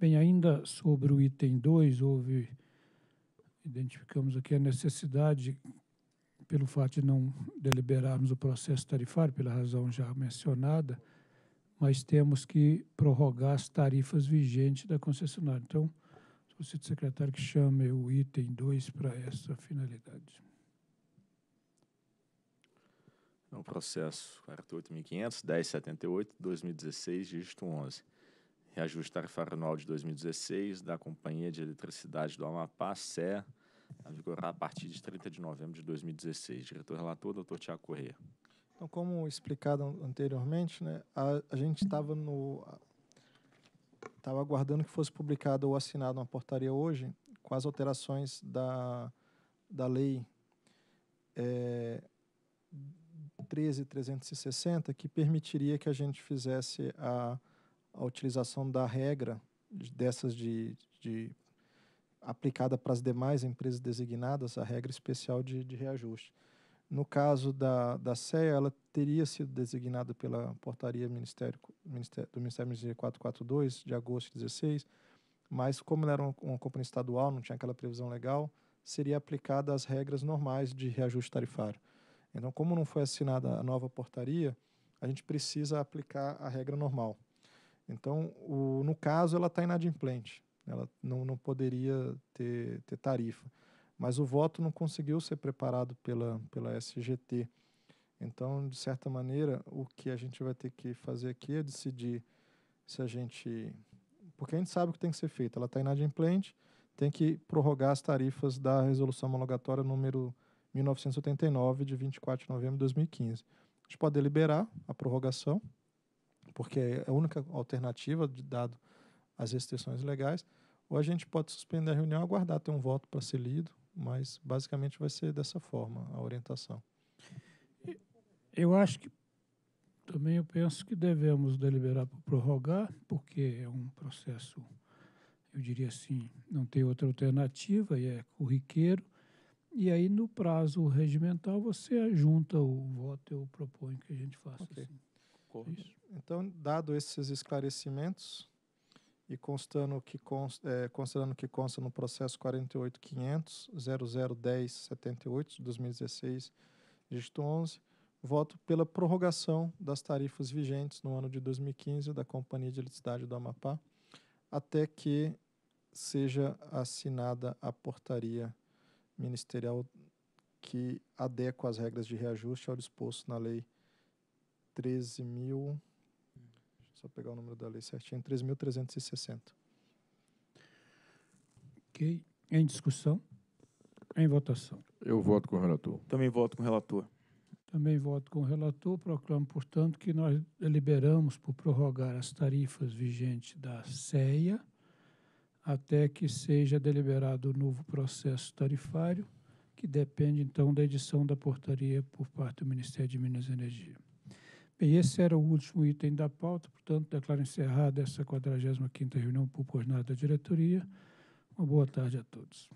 Bem, ainda sobre o item 2, houve, identificamos aqui a necessidade, pelo fato de não deliberarmos o processo tarifário, pela razão já mencionada, mas temos que prorrogar as tarifas vigentes da concessionária. Então, você, secretário que chame o item 2 para essa finalidade. No então, processo 48.500, 1078, 2016, dígito 11 reajuste tarifário anual de 2016 da Companhia de Eletricidade do Amapá, SE, a vigorar a partir de 30 de novembro de 2016. Diretor relator, doutor Tiago Corrêa. Então, como explicado anteriormente, né, a, a gente estava no estava aguardando que fosse publicada ou assinada uma portaria hoje com as alterações da, da lei é, 13.360 que permitiria que a gente fizesse a a utilização da regra dessas de, de aplicada para as demais empresas designadas, a regra especial de, de reajuste. No caso da, da CEA, ela teria sido designada pela portaria Ministério, Ministério, do Ministério da Energia 442, de agosto de 16, mas como ela era uma, uma companhia estadual, não tinha aquela previsão legal, seria aplicada as regras normais de reajuste tarifário. Então, como não foi assinada a nova portaria, a gente precisa aplicar a regra normal. Então, o, no caso, ela está inadimplente. Ela não, não poderia ter, ter tarifa. Mas o voto não conseguiu ser preparado pela, pela SGT. Então, de certa maneira, o que a gente vai ter que fazer aqui é decidir se a gente. Porque a gente sabe o que tem que ser feito. Ela está inadimplente, tem que prorrogar as tarifas da resolução homologatória número 1989, de 24 de novembro de 2015. A gente pode deliberar a prorrogação, porque é a única alternativa, de dado as restrições legais, ou a gente pode suspender a reunião, aguardar ter um voto para ser lido, mas basicamente vai ser dessa forma a orientação. Eu acho que também eu penso que devemos deliberar para prorrogar, porque é um processo, eu diria assim, não tem outra alternativa e é corriqueiro. E aí, no prazo regimental, você junta o voto, e eu proponho que a gente faça okay. assim. Então, dado esses esclarecimentos e constando que consta, é, considerando que consta no processo 48.500.0010.78 de 2016, dígito 11, voto pela prorrogação das tarifas vigentes no ano de 2015 da Companhia de Eletricidade do Amapá até que seja assinada a portaria ministerial que adequa as regras de reajuste ao disposto na Lei 13 mil. Deixa eu só pegar o número da lei certinho: 13.360. Ok. Em discussão? Em votação. Eu voto com o relator. Também voto com o relator. Também voto com o relator. Proclamo, portanto, que nós deliberamos por prorrogar as tarifas vigentes da CEA até que seja deliberado o novo processo tarifário, que depende, então, da edição da portaria por parte do Ministério de Minas e Energia. Bem, esse era o último item da pauta, portanto, declaro encerrada essa 45ª reunião por coordenada da diretoria. Uma boa tarde a todos.